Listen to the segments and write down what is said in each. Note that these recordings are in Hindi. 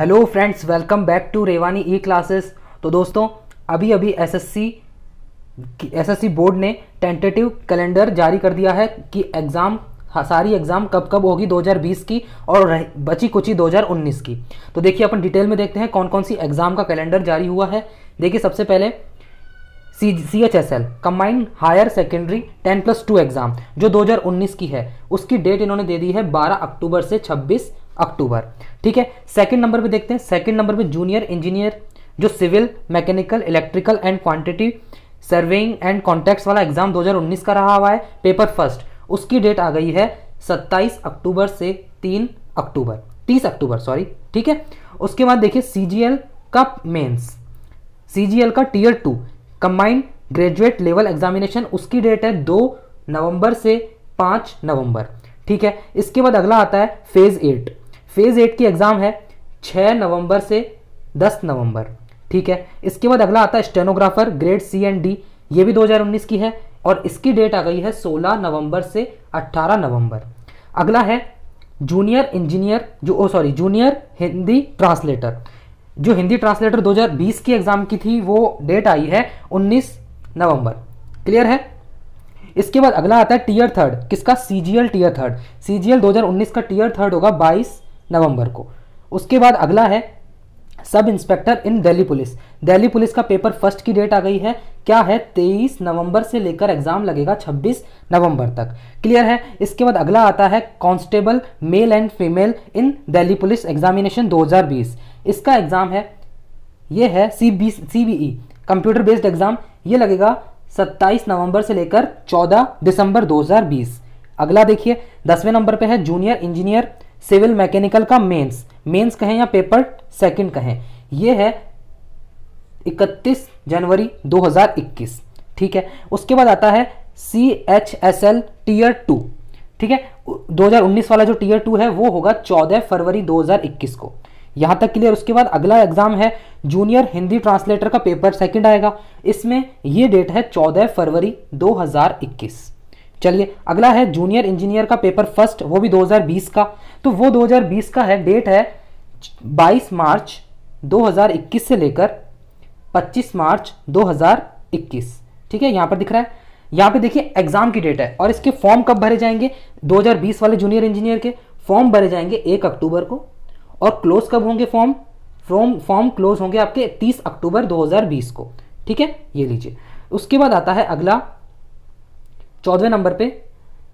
hello friends welcome back to Revani e classes तो दोस्तों अभी अभी एसएससी एसएससी बोर्ड ने टेंटेटिव कैलेंडर जारी कर दिया है कि एग्ज़ाम हाँ, सारी एग्ज़ाम कब कब होगी 2020 की और बची कुछ ही 2019 की तो देखिए अपन डिटेल में देखते हैं कौन कौन सी एग्ज़ाम का कैलेंडर जारी हुआ है देखिए सबसे पहले C C H S L combined higher secondary ten plus two exam जो 2019 की है उसकी डेट इन्होंने दे दी है 12 अक्टूबर से अक्टूबर ठीक है सेकंड नंबर पे देखते हैं सेकंड नंबर पे जूनियर इंजीनियर जो civil mechanical electrical and quantity surveying and contract वाला एग्जाम 2019 का रहा हुआ है पेपर फर्स्ट उसकी डेट आ गई है 27 अक्टूबर से 3 अक्टूबर 30 अक्टूबर सॉरी ठीक है उसके बाद देखिए सी का मेन्स सी का tier two combined graduate level examination उसकी डेट है दो नवंबर से पाँच नवंबर ठीक है इसके बाद अगला आता है फेज एट फेज़ एट की एग्ज़ाम है 6 नवंबर से 10 नवंबर ठीक है इसके बाद अगला आता है stenographer grade C and D ये भी 2019 की है और इसकी डेट आ गई है 16 नवंबर से 18 नवंबर अगला है जूनियर इंजीनियर जो oh sorry junior Hindi translator जो हिंदी ट्रांसलेटर 2020 की एग्ज़ाम की थी वो डेट आई है 19 नवंबर क्लियर है इसके बाद अगला आता है टीयर थर्ड किसका सीजीएल टीयर थर्ड सीजीएल जी दो का टीयर थर्ड होगा 22 नवंबर को उसके बाद अगला है sub inspector in Delhi police Delhi police का पेपर फर्स्ट की डेट आ गई है क्या है 23 नवंबर से लेकर एग्जाम लगेगा 26 नवंबर तक क्लियर है इसके बाद अगला आता है constable male and female in Delhi police examination 2020 इसका एग्जाम है ये है C B C B E computer based exam ये लगेगा 27 नवंबर से लेकर 14 दिसंबर 2020 अगला देखिए दसवें नंबर पे है जूनियर इंजीनियर सिविल मैकेनिकल का मेंस मेंस कहें या पेपर सेकंड कहें ये है 31 जनवरी 2021 ठीक है उसके बाद आता है C H S L tier two ठीक है 2019 वाला जो टीयर टू है वो होगा 14 फरवरी 2021 को यहां तक क्लियर उसके बाद अगला एग्जाम है जूनियर हिंदी ट्रांसलेटर का पेपर सेकंड आएगा इसमें ये डेट है 14 फरवरी 2021 चलिए अगला है जूनियर इंजीनियर का पेपर फर्स्ट वो भी 2020 का तो वो 2020 का है डेट है 22 मार्च 2021 से लेकर 25 मार्च 2021 ठीक है यहां पर दिख रहा है यहां पे देखिए एग्जाम की डेट है और इसके फॉर्म कब भरे जाएंगे 2020 वाले जूनियर इंजीनियर के फॉर्म भरे जाएंगे एक अक्टूबर को और क्लोज कब होंगे फॉर्म फॉर्म फॉर्म क्लोज होंगे आपके 30 अक्टूबर 2020 को ठीक है ये लीजिए उसके बाद आता है अगला चौदहवें नंबर पे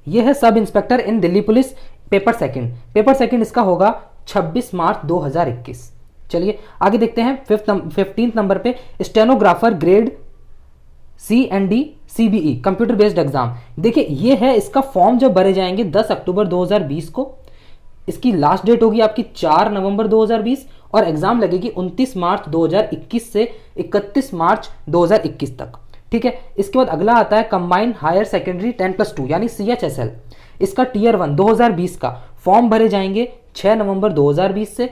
यह है sub inspector in Delhi police paper second paper second इसका होगा 26 मार्च 2021 चलिए आगे देखते हैं फिफ्थ फिफ्टींथ नंबर पे stenographer grade C and D C B E computer based exam देखिए ये है इसका फॉर्म जब भरे जाएंगे 10 अक्टूबर 2020 को इसकी लास्ट डेट होगी आपकी 4 नवंबर 2020 और एग्जाम लगेगी 29 मार्च 2021 से 31 मार्च 2021 तक ठीक है इसके बाद अगला आता है combined higher secondary ten plus two यानी सी एच एस एल इसका टीयर वन 2020 का फॉर्म भरे जाएंगे 6 नवंबर 2020 से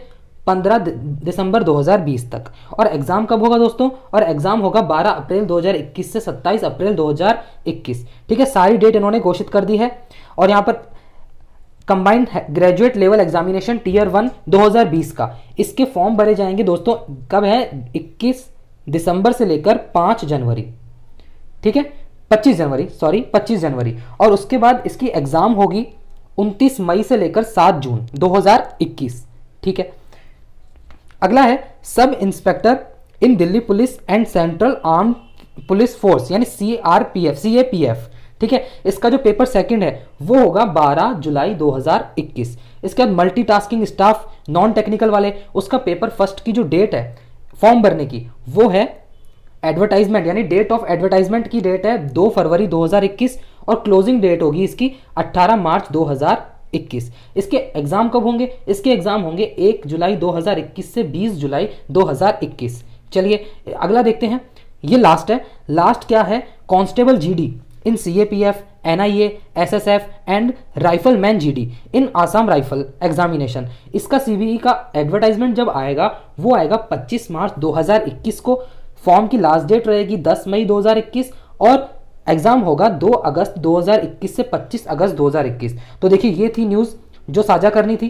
15 दिसंबर 2020 तक और एग्ज़ाम कब होगा दोस्तों और एग्ज़ाम होगा 12 अप्रैल 2021 से 27 अप्रैल 2021 ठीक है सारी डेट इन्होंने घोषित कर दी है और यहाँ पर combined graduate level examination tier one 2020 का इसके फॉर्म भरे जाएंगे दोस्तों कब है 21 दिसंबर से लेकर 5 जनवरी ठीक है 25 जनवरी सॉरी 25 जनवरी और उसके बाद इसकी एग्जाम होगी 29 मई से लेकर 7 जून 2021 ठीक है अगला है sub inspector in Delhi police and central arm police force यानी C R P F C A P F ठीक है इसका जो पेपर सेकंड है वो होगा 12 जुलाई 2021 इसके बाद मल्टीटास्किंग स्टाफ नॉन टेक्निकल वाले उसका पेपर फर्स्ट की जो डेट है फॉर्म भरने की वो है एडवर्टाइजमेंट यानी डेट ऑफ एडवर्टाइजमेंट की डेट है दो फरवरी 2021 और क्लोजिंग डेट होगी इसकी 18 मार्च 2021 इसके एग्जाम कब होंगे इसके एग्जाम होंगे 1 जुलाई 2021 से 20 जुलाई 2021 चलिए अगला देखते हैं ये लास्ट है लास्ट क्या है constable GD in C A P F N I A S S F and rifleman G D in Assam rifle examination इसका सी e का एडवर्टाइजमेंट जब आएगा वो आएगा 25 मार्च 2021 को फॉर्म की लास्ट डेट रहेगी 10 मई 2021 और एग्जाम होगा 2 अगस्त 2021 से 25 अगस्त 2021 तो देखिए ये थी न्यूज़ जो साझा करनी थी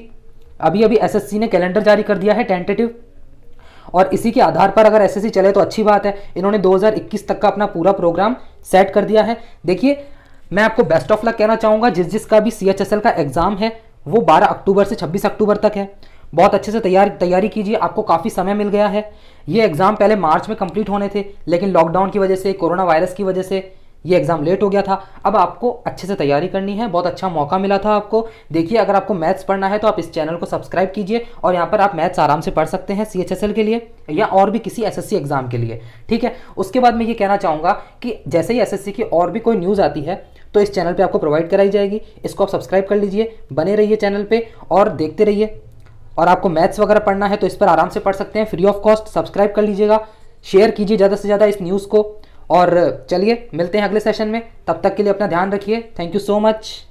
अभी अभी एसएससी ने कैलेंडर जारी कर दिया है टेंटेटिव और इसी के आधार पर अगर एसएससी चले तो अच्छी बात है इन्होंने 2021 तक का अपना पूरा प्रोग्राम सेट कर दिया है देखिए मैं आपको बेस्ट ऑफ लक कहना चाहूंगा जिस जिसका भी सी का एग्ज़ाम है वो 12 अक्टूबर से 26 अक्टूबर तक है बहुत अच्छे से तैयार तैयारी कीजिए आपको काफ़ी समय मिल गया है ये एग्ज़ाम पहले मार्च में कंप्लीट होने थे लेकिन लॉकडाउन की वजह से कोरोना वायरस की वजह से ये एग्ज़ाम लेट हो गया था अब आपको अच्छे से तैयारी करनी है बहुत अच्छा मौका मिला था आपको देखिए अगर आपको मैथ्स पढ़ना है तो आप इस चैनल को सब्सक्राइब कीजिए और यहाँ पर आप मैथ्स आराम से पढ़ सकते हैं सी के लिए या और भी किसी एस एग्ज़ाम के लिए ठीक है उसके बाद मैं ये कहना चाहूँगा कि जैसे ही एस की और भी कोई न्यूज़ आती है तो इस चैनल पर आपको प्रोवाइड कराई जाएगी इसको आप सब्सक्राइब कर लीजिए बने रहिए चैनल पर और देखते रहिए और आपको मैथ्स वगैरह पढ़ना है तो इस पर आराम से पढ़ सकते हैं फ्री ऑफ कॉस्ट सब्सक्राइब कर लीजिएगा शेयर कीजिए ज़्यादा से ज़्यादा इस न्यूज़ को और चलिए मिलते हैं अगले सेशन में तब तक के लिए अपना ध्यान रखिए थैंक यू सो मच